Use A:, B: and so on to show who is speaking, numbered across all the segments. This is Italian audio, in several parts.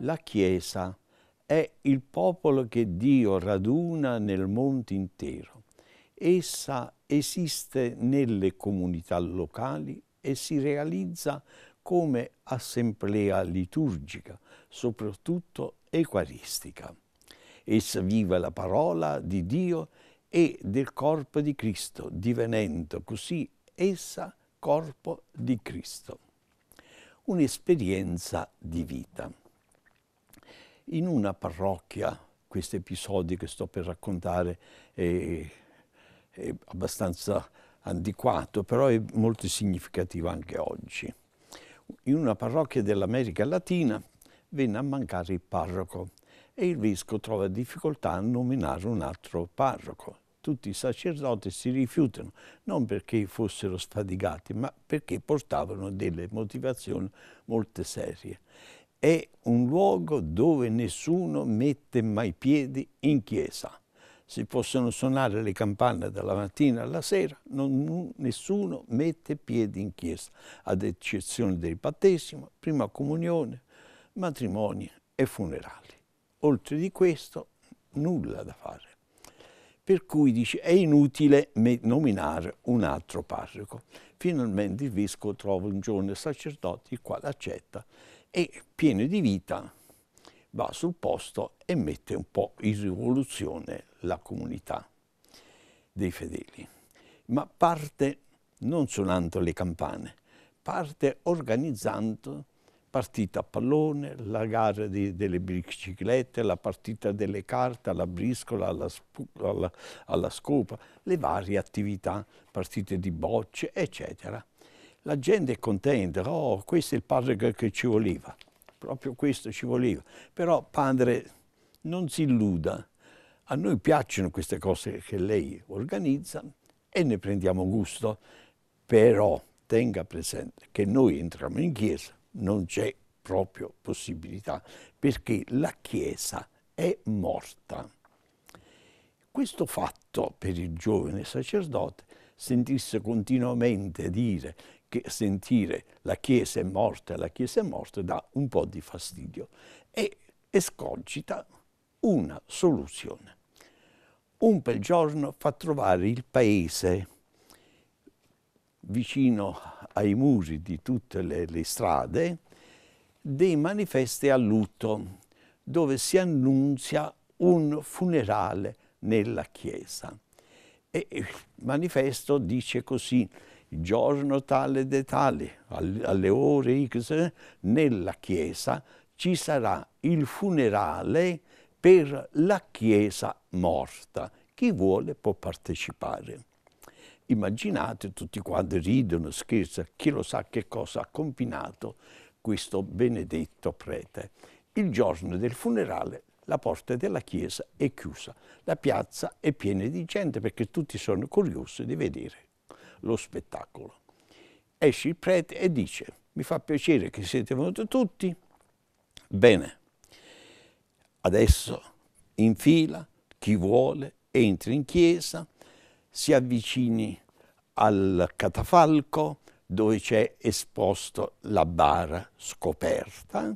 A: La Chiesa è il popolo che Dio raduna nel mondo intero. Essa esiste nelle comunità locali e si realizza come assemblea liturgica, soprattutto eucaristica. Essa vive la parola di Dio e del corpo di Cristo, divenendo così essa corpo di Cristo. Un'esperienza di vita. In una parrocchia, questo episodio che sto per raccontare è, è abbastanza antiquato, però è molto significativo anche oggi. In una parrocchia dell'America Latina venne a mancare il parroco e il vescovo trova difficoltà a nominare un altro parroco tutti i sacerdoti si rifiutano, non perché fossero sfaticati, ma perché portavano delle motivazioni molto serie. È un luogo dove nessuno mette mai piedi in chiesa. Si possono suonare le campane dalla mattina alla sera, non, nessuno mette piedi in chiesa, ad eccezione del battesimo, prima comunione, matrimoni e funerali. Oltre di questo, nulla da fare per cui dice è inutile nominare un altro parroco. Finalmente il vescovo trova un giovane sacerdote il quale accetta e pieno di vita va sul posto e mette un po' in rivoluzione la comunità dei fedeli. Ma parte non suonando le campane, parte organizzando partita a pallone, la gara di, delle biciclette, la partita delle carte, alla briscola, alla, alla, alla scopa, le varie attività, partite di bocce, eccetera. La gente è contenta, oh questo è il padre che, che ci voleva, proprio questo ci voleva. Però padre non si illuda, a noi piacciono queste cose che lei organizza e ne prendiamo gusto, però tenga presente che noi entriamo in chiesa non c'è proprio possibilità, perché la Chiesa è morta. Questo fatto per il giovane sacerdote sentisse continuamente dire che sentire la Chiesa è morta, la Chiesa è morta, dà un po' di fastidio e escogita una soluzione. Un bel giorno fa trovare il paese vicino ai muri di tutte le, le strade dei manifesti a lutto dove si annunzia un funerale nella chiesa. E il manifesto dice così, il giorno tale e tale, alle ore X, nella chiesa ci sarà il funerale per la chiesa morta. Chi vuole può partecipare. Immaginate tutti quanti ridono, scherzano, chi lo sa che cosa ha combinato questo benedetto prete. Il giorno del funerale la porta della chiesa è chiusa, la piazza è piena di gente perché tutti sono curiosi di vedere lo spettacolo. Esce il prete e dice, mi fa piacere che siete venuti tutti, bene, adesso in fila chi vuole entra in chiesa, si avvicini al catafalco dove c'è esposto la bara scoperta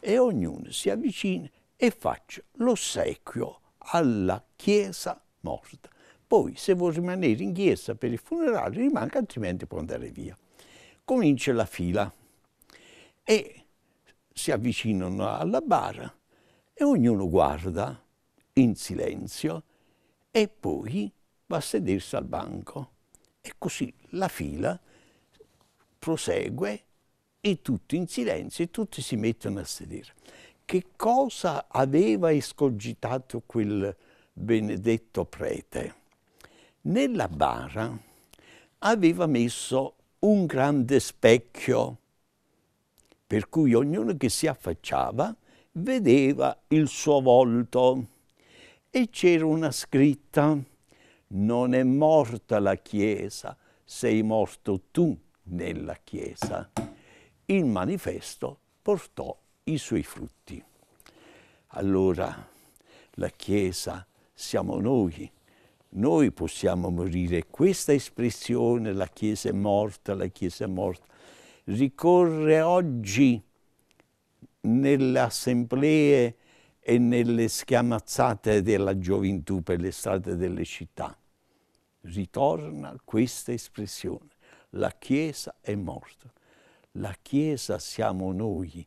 A: e ognuno si avvicina e faccia l'ossequio alla chiesa morta. Poi se vuol rimanere in chiesa per il funerale rimanga, altrimenti può andare via. Comincia la fila e si avvicinano alla bara e ognuno guarda in silenzio e poi va a sedersi al banco. E così la fila prosegue e tutti in silenzio e tutti si mettono a sedere. Che cosa aveva escogitato quel benedetto prete? Nella bara aveva messo un grande specchio, per cui ognuno che si affacciava vedeva il suo volto e c'era una scritta non è morta la Chiesa, sei morto tu nella Chiesa. Il manifesto portò i suoi frutti. Allora la Chiesa siamo noi, noi possiamo morire. Questa espressione, la Chiesa è morta, la Chiesa è morta, ricorre oggi nelle assemblee e nelle schiamazzate della gioventù per le strade delle città. Ritorna questa espressione, la Chiesa è morta. La Chiesa siamo noi,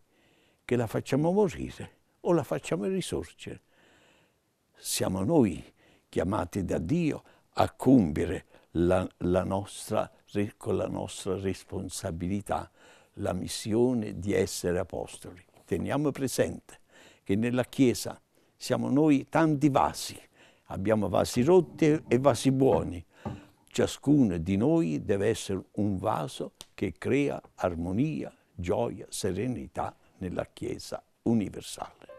A: che la facciamo morire o la facciamo risorgere. Siamo noi chiamati da Dio a compiere la, la nostra, con la nostra responsabilità la missione di essere apostoli. Teniamo presente che nella Chiesa siamo noi tanti vasi, abbiamo vasi rotti e vasi buoni. Ciascuno di noi deve essere un vaso che crea armonia, gioia, serenità nella Chiesa universale.